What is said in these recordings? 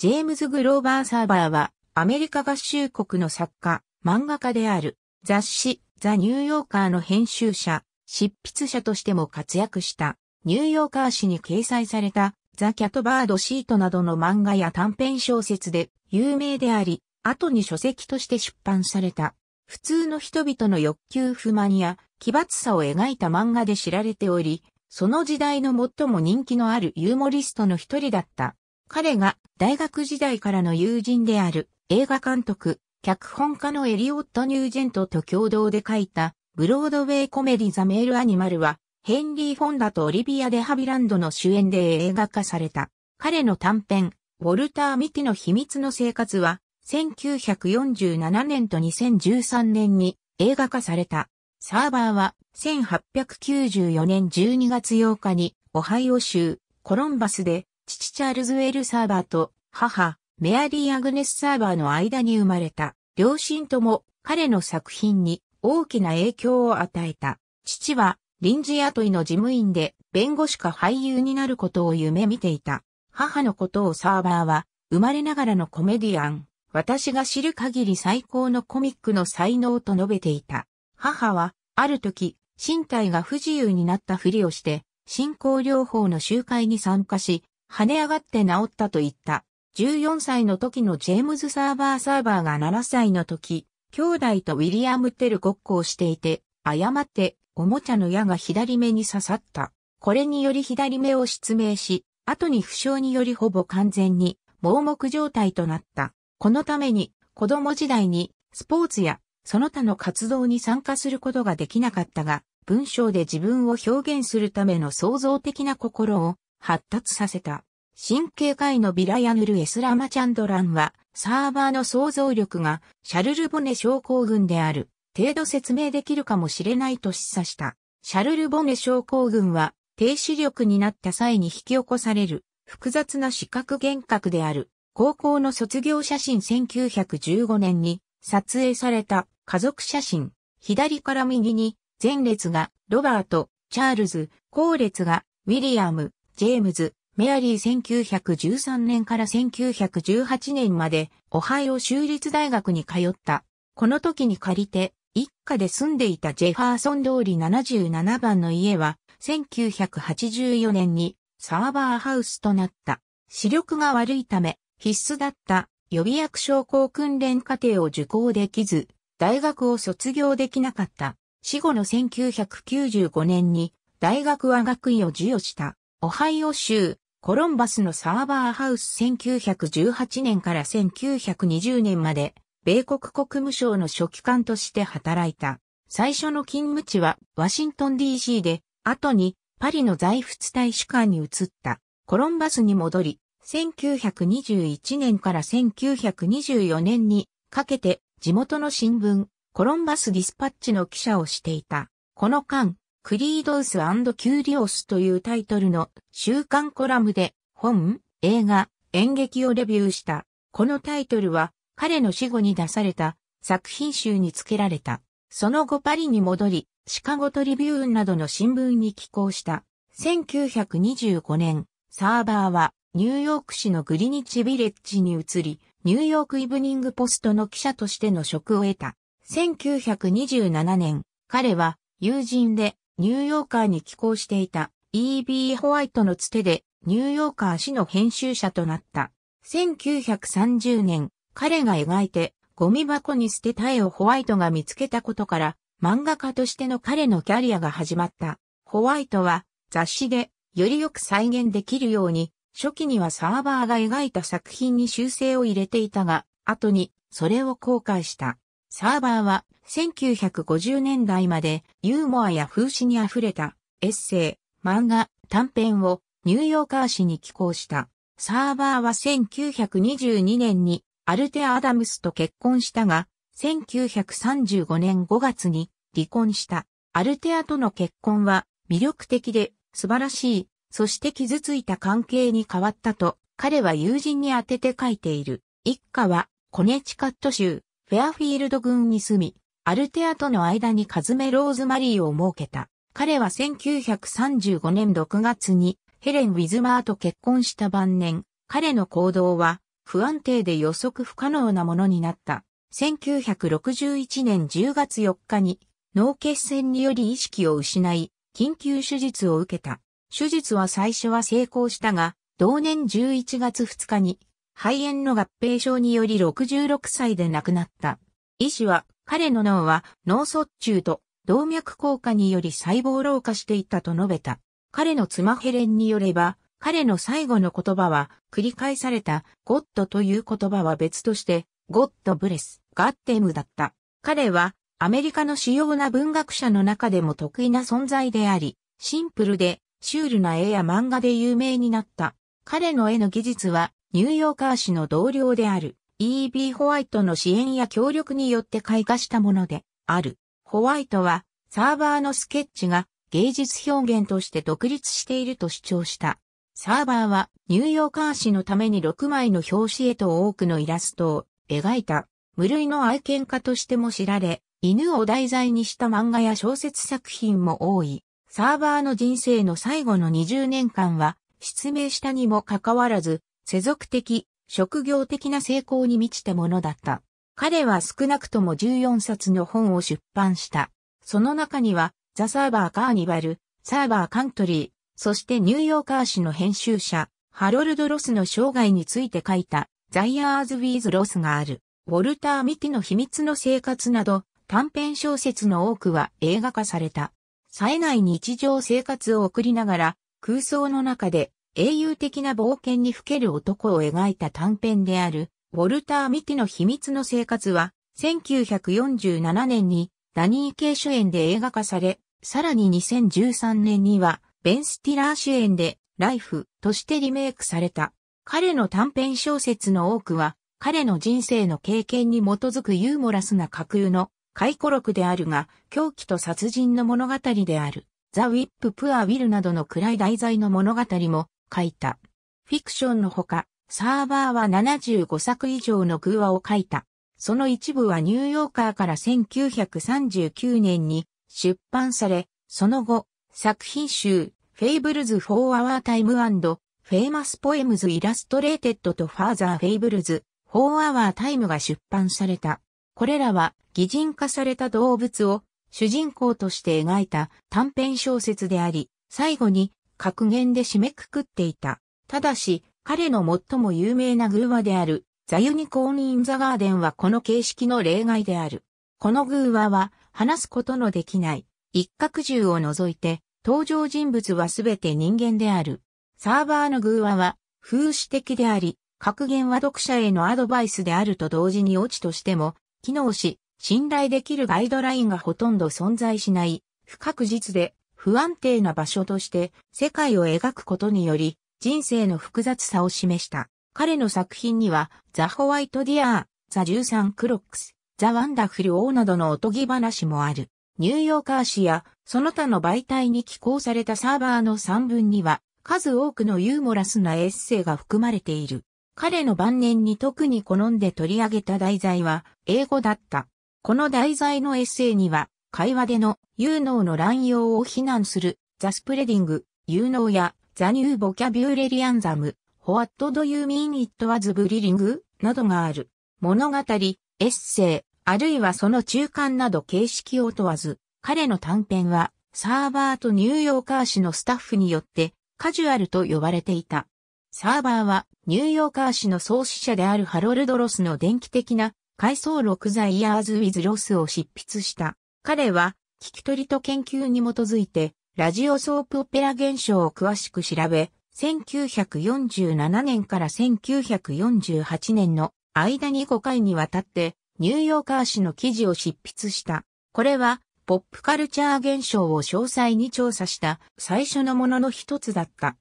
ジェームズ・グローバー・サーバーは、アメリカ合衆国の作家、漫画家である、雑誌、ザ・ニューヨーカーの編集者、執筆者としても活躍した、ニューヨーカー誌に掲載された、ザ・キャットバード・シートなどの漫画や短編小説で有名であり、後に書籍として出版された。普通の人々の欲求不満や奇抜さを描いた漫画で知られており、その時代の最も人気のあるユーモリストの一人だった。彼が大学時代からの友人である映画監督、脚本家のエリオット・ニュージェントと共同で書いたブロードウェイコメディザ・メール・アニマルはヘンリー・フォンダとオリビア・デ・ハビランドの主演で映画化された。彼の短編、ウォルター・ミキの秘密の生活は、1947年と2013年に映画化された。サーバーは、1894年12月8日に、オハイオ州、コロンバスで、父チャールズ・ウェル・サーバーと母、メアリー・アグネス・サーバーの間に生まれた。両親とも彼の作品に大きな影響を与えた。父は臨時雇いの事務員で弁護士か俳優になることを夢見ていた。母のことをサーバーは生まれながらのコメディアン、私が知る限り最高のコミックの才能と述べていた。母はある時身体が不自由になったふりをして進行療法の集会に参加し跳ね上がって治ったと言った。14歳の時のジェームズ・サーバー・サーバーが7歳の時、兄弟とウィリアム・テルごっこをしていて、誤っておもちゃの矢が左目に刺さった。これにより左目を失明し、後に負傷によりほぼ完全に盲目状態となった。このために子供時代にスポーツやその他の活動に参加することができなかったが、文章で自分を表現するための創造的な心を発達させた。神経界のビラヤヌル・エスラマチャンドランは、サーバーの想像力がシャルル・ボネ症候群である程度説明できるかもしれないと示唆した。シャルル・ボネ症候群は、低視力になった際に引き起こされる複雑な視覚幻覚である。高校の卒業写真1915年に撮影された家族写真。左から右に前列がロバート、チャールズ、後列がウィリアム、ジェームズ、メアリー1913年から1918年まで、オハイオ州立大学に通った。この時に借りて、一家で住んでいたジェファーソン通り77番の家は、1984年にサーバーハウスとなった。視力が悪いため、必須だった予備役将校訓練課程を受講できず、大学を卒業できなかった。死後の1995年に大学は学位を授与した。オハイオ州、コロンバスのサーバーハウス1918年から1920年まで、米国国務省の書記官として働いた。最初の勤務地はワシントン DC で、後にパリの財仏大使館に移った。コロンバスに戻り、1921年から1924年にかけて地元の新聞、コロンバスディスパッチの記者をしていた。この間、クリードウスキューリオスというタイトルの週刊コラムで本、映画、演劇をレビューした。このタイトルは彼の死後に出された作品集に付けられた。その後パリに戻り、シカゴトリビューンなどの新聞に寄稿した。1925年、サーバーはニューヨーク市のグリニッチビレッジに移り、ニューヨークイブニングポストの記者としての職を得た。1927年、彼は友人でニューヨーカーに寄稿していた E.B. ホワイトのつてでニューヨーカー氏の編集者となった。1930年、彼が描いてゴミ箱に捨てた絵をホワイトが見つけたことから漫画家としての彼のキャリアが始まった。ホワイトは雑誌でよりよく再現できるように初期にはサーバーが描いた作品に修正を入れていたが、後にそれを公開した。サーバーは1950年代までユーモアや風刺に溢れたエッセイ、漫画、短編をニューヨーカー紙に寄稿した。サーバーは1922年にアルテ・アダムスと結婚したが、1935年5月に離婚した。アルテアとの結婚は魅力的で素晴らしい、そして傷ついた関係に変わったと彼は友人に当てて書いている。一家はコネチカット州フェアフィールド郡に住み、アルテアとの間にカズメローズマリーを設けた。彼は1935年6月にヘレン・ウィズマーと結婚した晩年、彼の行動は不安定で予測不可能なものになった。1961年10月4日に脳血栓により意識を失い、緊急手術を受けた。手術は最初は成功したが、同年11月2日に肺炎の合併症により66歳で亡くなった。医師は、彼の脳は脳卒中と動脈硬化により細胞老化していたと述べた。彼の妻ヘレンによれば、彼の最後の言葉は、繰り返された、ゴッドという言葉は別として、ゴッドブレス、ガッテムだった。彼は、アメリカの主要な文学者の中でも得意な存在であり、シンプルで、シュールな絵や漫画で有名になった。彼の絵の技術は、ニューヨーカー市の同僚である E.B. ホワイトの支援や協力によって開花したものである。ホワイトはサーバーのスケッチが芸術表現として独立していると主張した。サーバーはニューヨーカー市のために6枚の表紙へと多くのイラストを描いた無類の愛犬家としても知られ、犬を題材にした漫画や小説作品も多い。サーバーの人生の最後の20年間は失明したにもかかわらず世俗的、職業的な成功に満ちたものだった。彼は少なくとも14冊の本を出版した。その中には、ザ・サーバー・カーニバル、サーバー・カントリー、そしてニューヨーカー誌の編集者、ハロルド・ロスの生涯について書いた、ザイヤーズ・ウィーズ・ロスがある、ウォルター・ミティの秘密の生活など、短編小説の多くは映画化された。冴えない日常生活を送りながら、空想の中で英雄的な冒険にふける男を描いた短編である、ウォルター・ミティの秘密の生活は、1947年にダニー・ケイ主演で映画化され、さらに2013年には、ベン・スティラー主演で、ライフとしてリメイクされた。彼の短編小説の多くは、彼の人生の経験に基づくユーモラスな架空の回顧録であるが、狂気と殺人の物語である、ザ・ウィップ・プア・ウィルなどの暗い題材の物語も書いた。フィクションのほか、サーバーは75作以上の偶話を書いた。その一部はニューヨーカーから1939年に出版され、その後、作品集、フェイブルズ・フォー・アワー・タイム・アンド、フェイマス・ポエムズ・イラストレーテッドとファーザー・フェイブルズ、フォー・アワー・タイムが出版された。これらは、擬人化された動物を主人公として描いた短編小説であり、最後に格言で締めくくっていた。ただし、彼の最も有名な偶話である、ザユニコーニイン・ザ・ガーデンはこの形式の例外である。この偶話は、話すことのできない、一角獣を除いて、登場人物はすべて人間である。サーバーの偶話は、風刺的であり、格言は読者へのアドバイスであると同時に落ちとしても、機能し、信頼できるガイドラインがほとんど存在しない、不確実で、不安定な場所として世界を描くことにより人生の複雑さを示した。彼の作品にはザ・ホワイト・ディアー、ザ・ジューサン・クロックス、ザ・ワンダフル・オーなどのおとぎ話もある。ニューヨーカー誌やその他の媒体に寄稿されたサーバーの3文には数多くのユーモラスなエッセイが含まれている。彼の晩年に特に好んで取り上げた題材は英語だった。この題材のエッセイには会話での有能の乱用を非難する、ザスプレディング、有能や、ザニューボキャビューレリアンザム、ホワット・ド・ユー・ミーニットアズブリリングなどがある。物語、エッセイ、あるいはその中間など形式を問わず、彼の短編は、サーバーとニューヨーカー市のスタッフによって、カジュアルと呼ばれていた。サーバーは、ニューヨーカー市の創始者であるハロルド・ロスの電気的な、回想録材イヤーズ・ウィズ・ロスを執筆した。彼は、聞き取りと研究に基づいて、ラジオソープオペラ現象を詳しく調べ、1947年から1948年の間に5回にわたって、ニューヨーカー誌の記事を執筆した。これは、ポップカルチャー現象を詳細に調査した最初のものの一つだった。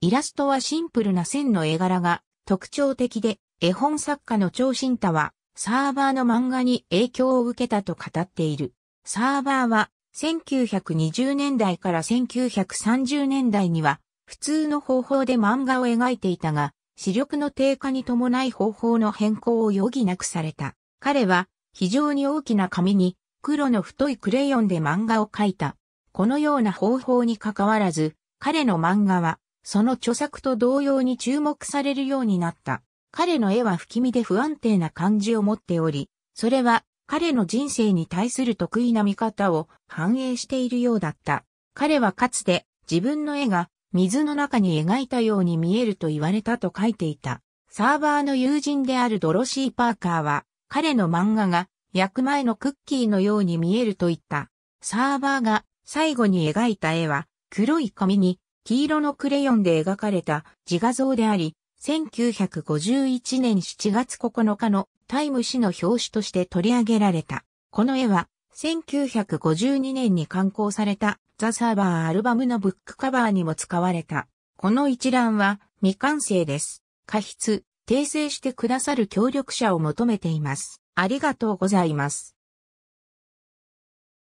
イラストはシンプルな線の絵柄が特徴的で、絵本作家の超新太は、サーバーの漫画に影響を受けたと語っている。サーバーは1920年代から1930年代には普通の方法で漫画を描いていたが、視力の低下に伴い方法の変更を余儀なくされた。彼は非常に大きな紙に黒の太いクレヨンで漫画を描いた。このような方法にかかわらず、彼の漫画はその著作と同様に注目されるようになった。彼の絵は不気味で不安定な感じを持っており、それは彼の人生に対する得意な見方を反映しているようだった。彼はかつて自分の絵が水の中に描いたように見えると言われたと書いていた。サーバーの友人であるドロシー・パーカーは彼の漫画が焼く前のクッキーのように見えると言った。サーバーが最後に描いた絵は黒い紙に黄色のクレヨンで描かれた自画像であり、1951年7月9日のタイム誌の表紙として取り上げられた。この絵は、1952年に刊行されたザ・サーバーアルバムのブックカバーにも使われた。この一覧は未完成です。過失、訂正してくださる協力者を求めています。ありがとうございます。